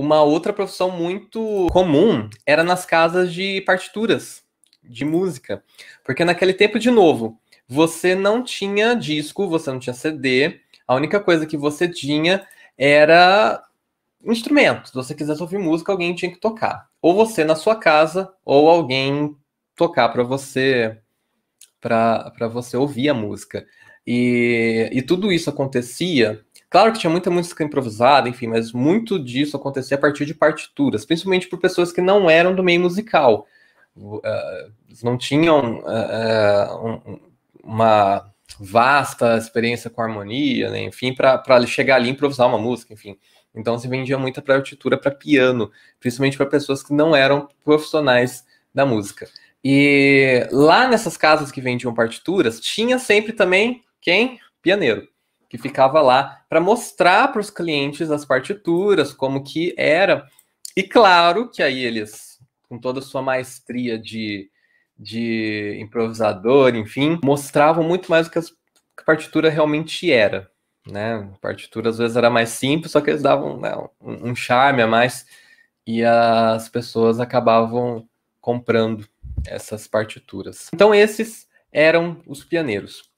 Uma outra profissão muito comum era nas casas de partituras de música. Porque naquele tempo, de novo, você não tinha disco, você não tinha CD, a única coisa que você tinha era instrumentos. Se você quisesse ouvir música, alguém tinha que tocar. Ou você na sua casa, ou alguém tocar para você para você ouvir a música. E, e tudo isso acontecia Claro que tinha muita música improvisada, enfim, mas muito disso acontecia a partir de partituras, principalmente por pessoas que não eram do meio musical. Uh, não tinham uh, um, uma vasta experiência com harmonia, né? enfim, para chegar ali e improvisar uma música, enfim. Então se vendia muita partitura para piano, principalmente para pessoas que não eram profissionais da música. E lá nessas casas que vendiam partituras, tinha sempre também quem? Pianeiro que ficava lá para mostrar para os clientes as partituras, como que era. E claro que aí eles, com toda a sua maestria de, de improvisador, enfim, mostravam muito mais do que, as, que a partitura realmente era. Né? A partitura às vezes era mais simples, só que eles davam né, um, um charme a mais e as pessoas acabavam comprando essas partituras. Então esses eram os pianeiros.